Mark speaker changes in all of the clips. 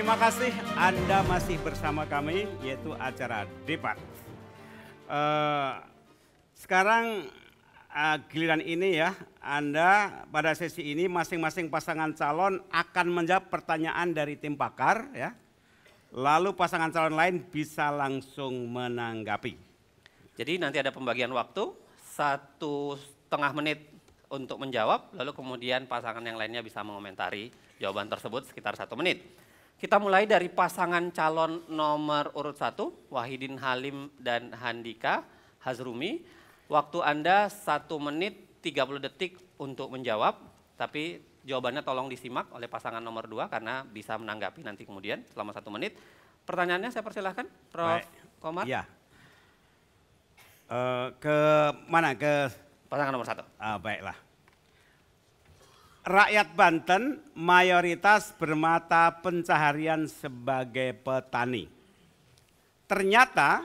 Speaker 1: Terima kasih Anda masih bersama kami yaitu acara debat. Uh, sekarang uh, giliran ini ya Anda pada sesi ini masing-masing pasangan calon akan menjawab pertanyaan dari tim pakar ya. Lalu pasangan calon lain bisa langsung menanggapi.
Speaker 2: Jadi nanti ada pembagian waktu satu setengah menit untuk menjawab, lalu kemudian pasangan yang lainnya bisa mengomentari jawaban tersebut sekitar satu menit. Kita mulai dari pasangan calon nomor urut satu, Wahidin Halim dan Handika Hazrumi. Waktu Anda satu menit 30 detik untuk menjawab, tapi jawabannya tolong disimak oleh pasangan nomor dua karena bisa menanggapi nanti kemudian selama satu menit. Pertanyaannya saya persilahkan, Prof.
Speaker 1: Komar. Ya. Uh, ke mana? Ke pasangan nomor satu. Uh, baiklah rakyat Banten mayoritas bermata pencaharian sebagai petani. Ternyata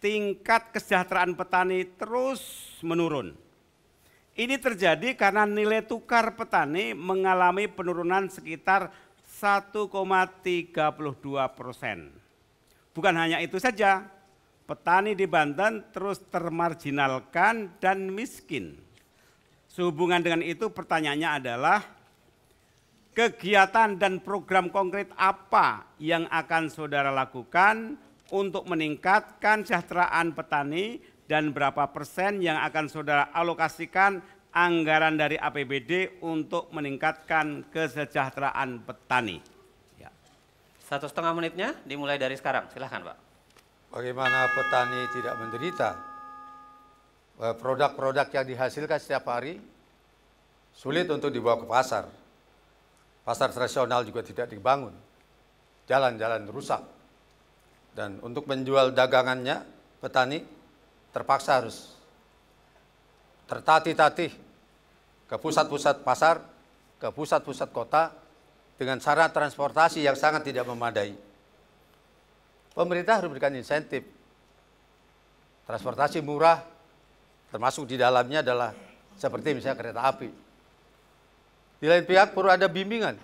Speaker 1: tingkat kesejahteraan petani terus menurun. Ini terjadi karena nilai tukar petani mengalami penurunan sekitar 1,32 persen. Bukan hanya itu saja, petani di Banten terus termarginalkan dan miskin. Sehubungan dengan itu pertanyaannya adalah kegiatan dan program konkret apa yang akan saudara lakukan untuk meningkatkan kesejahteraan petani dan berapa persen yang akan saudara alokasikan anggaran dari APBD untuk meningkatkan kesejahteraan
Speaker 3: petani. Ya.
Speaker 2: Satu setengah menitnya dimulai dari sekarang, silahkan Pak.
Speaker 3: Bagaimana petani tidak menderita Eh, produk-produk yang dihasilkan setiap hari sulit untuk dibawa ke pasar. Pasar tradisional juga tidak dibangun. Jalan-jalan rusak. Dan untuk menjual dagangannya, petani terpaksa harus tertatih-tatih ke pusat-pusat pasar, ke pusat-pusat kota dengan sarana transportasi yang sangat tidak memadai. Pemerintah harus memberikan insentif. Transportasi murah Termasuk di dalamnya adalah seperti misalnya kereta api. Di lain pihak perlu ada bimbingan.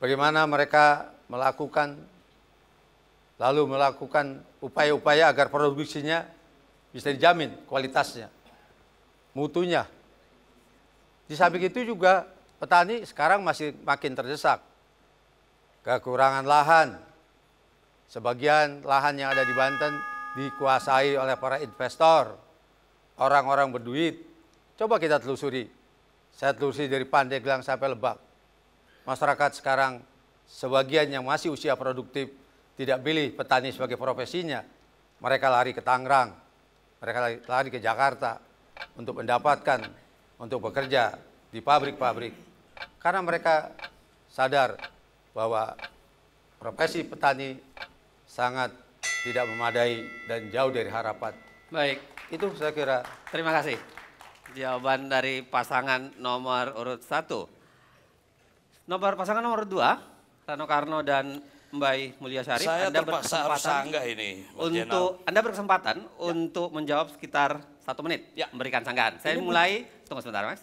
Speaker 3: Bagaimana mereka melakukan lalu melakukan upaya-upaya agar produksinya bisa dijamin kualitasnya, mutunya. Di samping itu juga petani sekarang masih makin terdesak. Kekurangan lahan. Sebagian lahan yang ada di Banten dikuasai oleh para investor orang-orang berduit. Coba kita telusuri. Saya telusuri dari Pandeglang sampai Lebak. Masyarakat sekarang sebagian yang masih usia produktif tidak pilih petani sebagai profesinya. Mereka lari ke Tangerang, mereka lari, lari ke Jakarta untuk mendapatkan, untuk bekerja di pabrik-pabrik. Karena mereka sadar bahwa profesi petani sangat tidak memadai dan jauh dari harapan. Baik, itu saya kira. Terima kasih.
Speaker 2: Jawaban dari pasangan nomor urut satu. Nomor pasangan nomor dua, Rano Karno dan Mbak Mulia Syarif. Saya anda terpaksa harus sanggah ini.
Speaker 1: untuk
Speaker 2: Anda berkesempatan ya. untuk menjawab sekitar satu menit. Ya. Memberikan sanggahan. Saya ini mulai,
Speaker 4: buku. tunggu sebentar mas.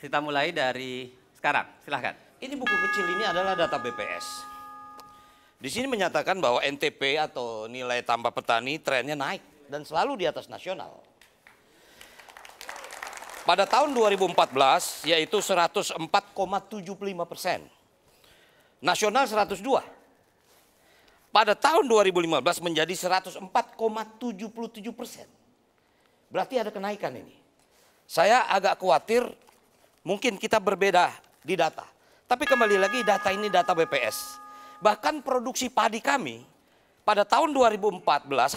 Speaker 4: Kita mulai dari sekarang, silahkan. Ini buku kecil ini adalah data BPS. Di sini menyatakan bahwa NTP atau nilai tambah petani trennya naik dan selalu di atas nasional. Pada tahun 2014 yaitu 104,75 persen. Nasional 102. Pada tahun 2015 menjadi 104,77 persen. Berarti ada kenaikan ini. Saya agak khawatir mungkin kita berbeda di data. Tapi kembali lagi data ini data BPS. Bahkan produksi padi kami pada tahun 2014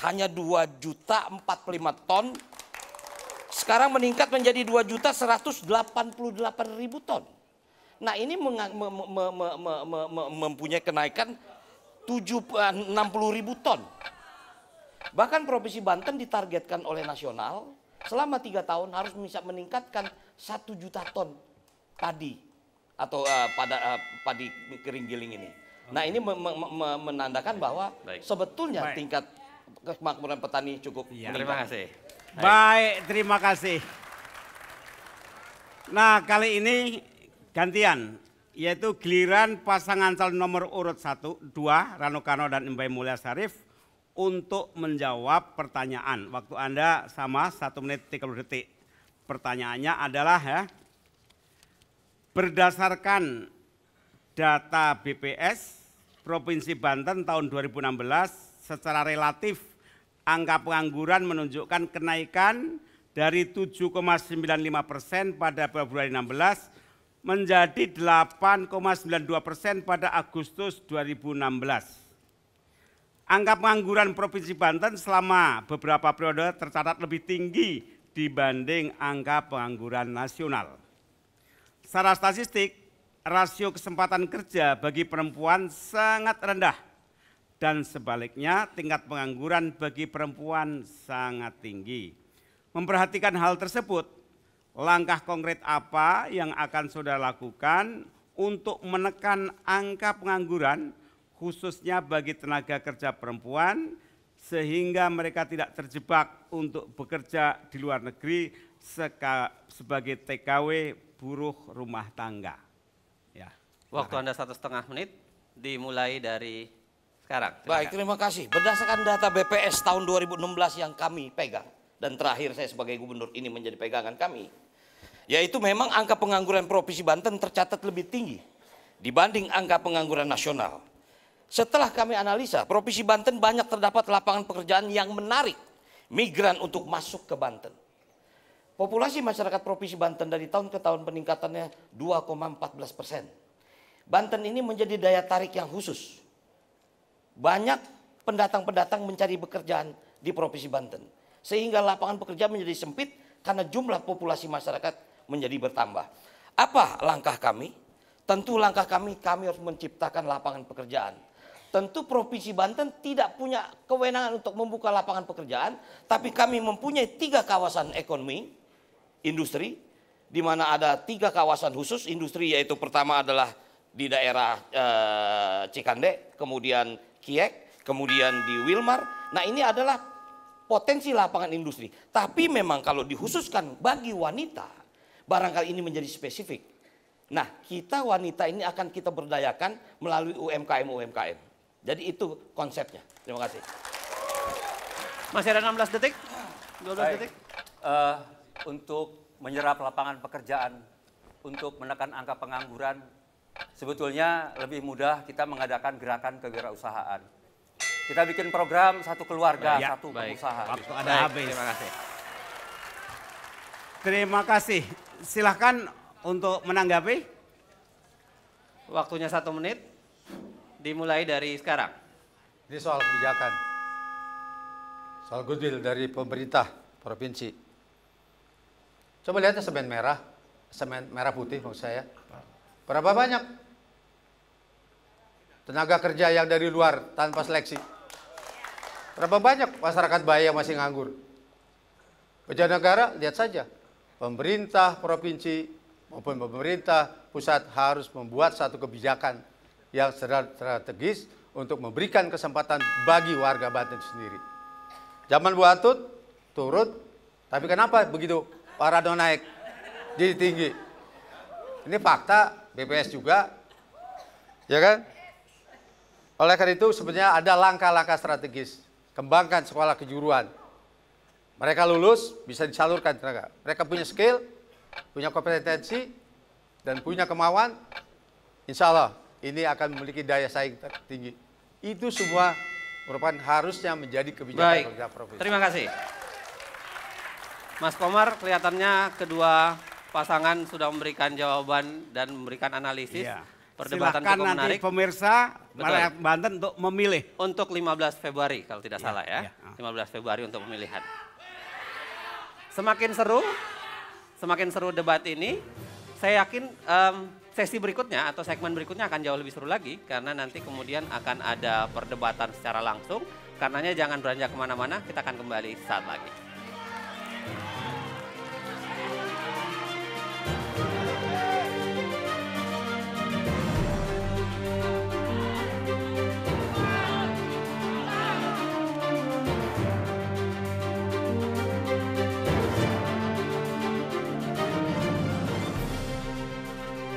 Speaker 4: hanya 2 juta 45 ton. Sekarang meningkat menjadi 2 juta 188 ribu ton. Nah ini me, me, me, me, me, me, mempunyai kenaikan 7, 60 eh, ribu ton. Bahkan Provinsi Banten ditargetkan oleh nasional selama 3 tahun harus bisa meningkatkan 1 juta ton padi atau uh, pada uh, padi keringgiling ini. Nah ini me me me menandakan bahwa Baik. sebetulnya Baik. tingkat kemakmuran petani cukup ya. Terima kasih.
Speaker 1: Baik. terima kasih. Nah kali ini gantian yaitu giliran pasangan calon nomor urut 1, 2 Rano kano dan Mbak Mulia Sarif untuk menjawab pertanyaan. Waktu Anda sama 1 menit 30 detik. Pertanyaannya adalah ya berdasarkan data BPS Provinsi Banten tahun 2016 secara relatif angka pengangguran menunjukkan kenaikan dari 7,95 persen pada Februari 16 menjadi 8,92 persen pada Agustus 2016. Angka pengangguran Provinsi Banten selama beberapa periode tercatat lebih tinggi dibanding angka pengangguran nasional. Secara statistik, rasio kesempatan kerja bagi perempuan sangat rendah dan sebaliknya tingkat pengangguran bagi perempuan sangat tinggi. Memperhatikan hal tersebut, langkah konkret apa yang akan saudara lakukan untuk menekan angka pengangguran khususnya bagi tenaga kerja perempuan sehingga mereka tidak terjebak untuk bekerja di luar negeri sebagai TKW buruh rumah tangga.
Speaker 2: Ya. Waktu Anda satu setengah menit dimulai dari sekarang. Silakan. Baik,
Speaker 4: terima kasih. Berdasarkan data BPS tahun 2016 yang kami pegang dan terakhir saya sebagai gubernur ini menjadi pegangan kami, yaitu memang angka pengangguran Provinsi Banten tercatat lebih tinggi dibanding angka pengangguran nasional. Setelah kami analisa, Provinsi Banten banyak terdapat lapangan pekerjaan yang menarik migran untuk masuk ke Banten. Populasi masyarakat Provinsi Banten dari tahun ke tahun peningkatannya 2,14 persen. Banten ini menjadi daya tarik yang khusus. Banyak pendatang-pendatang mencari pekerjaan di Provinsi Banten. Sehingga lapangan pekerjaan menjadi sempit karena jumlah populasi masyarakat menjadi bertambah. Apa langkah kami? Tentu langkah kami, kami harus menciptakan lapangan pekerjaan. Tentu Provinsi Banten tidak punya kewenangan untuk membuka lapangan pekerjaan, tapi kami mempunyai tiga kawasan ekonomi, industri di mana ada tiga kawasan khusus industri yaitu pertama adalah di daerah e, Cikande, kemudian Kiek, kemudian di Wilmar. Nah ini adalah potensi lapangan industri. Tapi memang kalau dihususkan bagi wanita, barangkali ini menjadi spesifik. Nah kita wanita ini akan kita berdayakan melalui UMKM-UMKM. Jadi itu konsepnya. Terima kasih. Masih ada 16 detik, 12 ah, Baik. detik. Uh, untuk
Speaker 2: menyerap lapangan pekerjaan, untuk menekan angka pengangguran, sebetulnya lebih mudah kita mengadakan gerakan kewirausahaan. Kita bikin program satu keluarga, ya, satu baik. pengusaha. Waktu ada baik, habis. Terima
Speaker 1: kasih. Terima kasih. Silahkan untuk menanggapi. Waktunya satu
Speaker 2: menit. Dimulai dari sekarang. Ini soal kebijakan.
Speaker 3: Soal goodwill dari pemerintah provinsi. Coba lihat ya semen merah, semen merah putih maksud saya. Ya. Berapa banyak tenaga kerja yang dari luar tanpa seleksi? Berapa banyak masyarakat Bahaya yang masih nganggur? Negara lihat saja, pemerintah provinsi maupun pemerintah pusat harus membuat satu kebijakan yang strategis untuk memberikan kesempatan bagi warga Banten sendiri. Zaman Bu turut, turut, tapi kenapa begitu? Parado naik. Jadi tinggi. Ini fakta BPS juga. Ya kan? Oleh karena itu sebenarnya ada langkah-langkah strategis. Kembangkan sekolah kejuruan. Mereka lulus bisa disalurkan tenaga. Mereka punya skill, punya kompetensi, dan punya kemauan. Insya Allah ini akan memiliki daya saing tertinggi. Itu semua merupakan harusnya menjadi kebijakan Baik. pemerintah provinsi. Terima kasih. Mas
Speaker 2: Komar kelihatannya kedua pasangan sudah memberikan jawaban dan memberikan analisis. Iya. Perdebatan Silahkan cukup nanti menarik. pemirsa Betul.
Speaker 1: Banten untuk memilih.
Speaker 2: Untuk 15 Februari kalau tidak iya, salah ya. Iya. 15 ah. Februari untuk pemilihan. Semakin seru, semakin seru debat ini. Saya yakin um, sesi berikutnya atau segmen berikutnya akan jauh lebih seru lagi. Karena nanti kemudian akan ada perdebatan secara langsung. Karenanya jangan beranjak kemana-mana, kita akan kembali saat lagi.